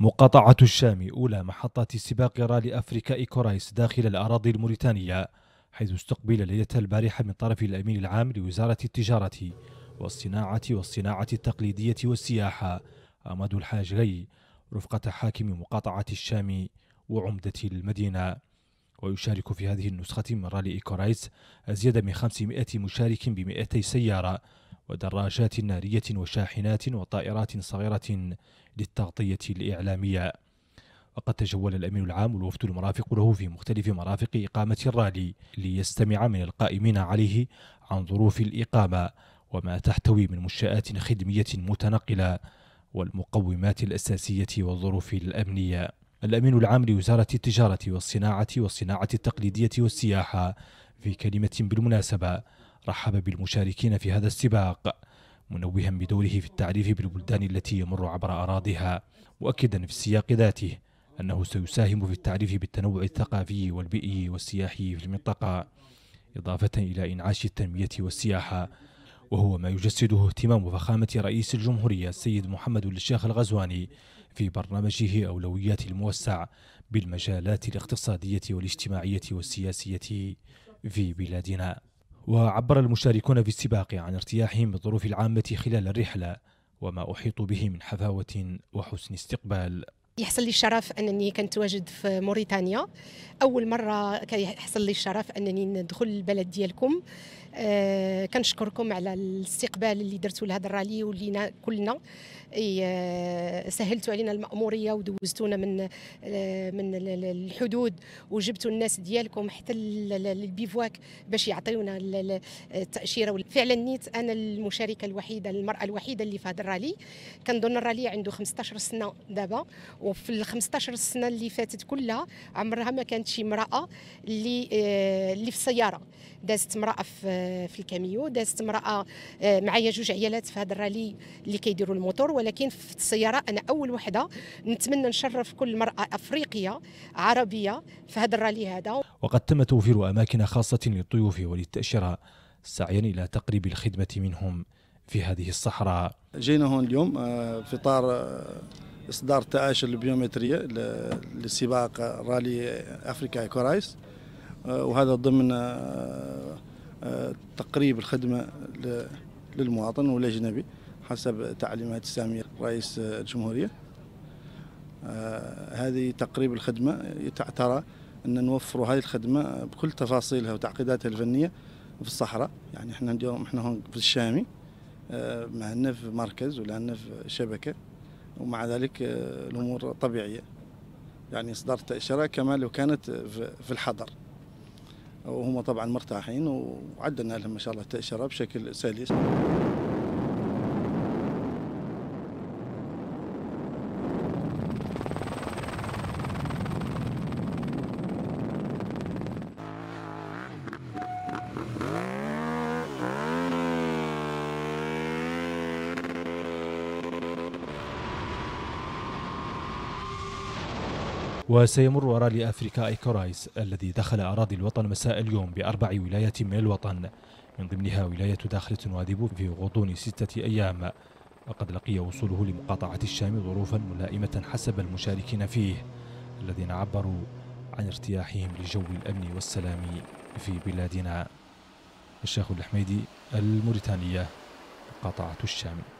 مقاطعة الشام أولى محطات سباق رالي أفريكا إيكورايس داخل الأراضي الموريتانية حيث استقبل ليلة البارحة من طرف الأمين العام لوزارة التجارة والصناعة والصناعة التقليدية والسياحة أمد الحاجري رفقة حاكم مقاطعة الشام وعمدة المدينة ويشارك في هذه النسخة من رالي إيكورايس أزيد من 500 مشارك ب 200 سيارة ودراجات نارية وشاحنات وطائرات صغيرة للتغطية الإعلامية وقد تجول الأمين العام والوفد المرافق له في مختلف مرافق إقامة الرالي ليستمع من القائمين عليه عن ظروف الإقامة وما تحتوي من منشآت خدمية متنقلة والمقومات الأساسية والظروف الأمنية الأمين العام لوزارة التجارة والصناعة والصناعة التقليدية والسياحة في كلمة بالمناسبة رحب بالمشاركين في هذا السباق منوها بدوره في التعريف بالبلدان التي يمر عبر أراضيها مؤكدا في السياق ذاته أنه سيساهم في التعريف بالتنوع الثقافي والبيئي والسياحي في المنطقة إضافة إلى إنعاش التنمية والسياحة وهو ما يجسده اهتمام فخامة رئيس الجمهورية السيد محمد الشيخ الغزواني في برنامجه أولويات الموسع بالمجالات الاقتصادية والاجتماعية والسياسية في بلادنا وعبر المشاركون في السباق عن ارتياحهم بالظروف العامة خلال الرحلة وما أحيط به من حفاوة وحسن استقبال يحصل لي الشرف انني كنتواجد في موريتانيا اول مره كيحصل لي الشرف انني ندخل البلد ديالكم أه كنشكركم على الاستقبال اللي درتوا لهذا الرالي ولينا كلنا أه سهلتوا علينا الماموريه ودوزتونا من أه من الحدود وجبتوا الناس ديالكم حتى البيفواك باش يعطيونا التاشيره فعلا نيت انا المشاركه الوحيده المراه الوحيده اللي في هذا الرالي كنظن الرالي عنده 15 سنه دابا وفي ال 15 سنه اللي فاتت كلها عمرها ما كانت شي امراه اللي آه، اللي في السياره دازت امراه في في الكاميو دازت امراه آه، معايا جوج عيالات في هذا الرالي اللي كيديروا الموتور ولكن في السياره انا اول وحده نتمنى نشرف كل امراه افريقيه عربيه في هذا الرالي هذا وقد تم توفير اماكن خاصه للضيوف وللتاشيره سعيا الى تقريب الخدمه منهم في هذه الصحراء جينا هون اليوم آه، في اطار إصدار تاشر البيومترية لسباق رالي أفريكا كورايس آه، وهذا ضمن آه، آه، تقريب الخدمة للمواطن والأجنبي حسب تعليمات سامية رئيس الجمهورية هذه تقريب الخدمة ترى أن نوفر هذه الخدمة بكل تفاصيلها وتعقيداتها الفنية في الصحراء يعني احنا اليوم احنا هون في الشامي ما عندنا في مركز ولا عندنا في شبكة ومع ذلك آه، الامور طبيعيه يعني اصدار تاشيره كما لو كانت في الحضر وهم طبعا مرتاحين وعدنا لهم ان شاء الله التاشيره بشكل سلس وسيمر رالي أفريكا إيكورايز الذي دخل أراضي الوطن مساء اليوم بأربع ولايات من الوطن من ضمنها ولاية داخلة واديبو في غضون ستة أيام وقد لقي وصوله لمقاطعة الشام ظروفا ملائمة حسب المشاركين فيه الذين عبروا عن ارتياحهم لجو الأمن والسلام في بلادنا الشيخ الحميدي الموريتانية مقاطعة الشام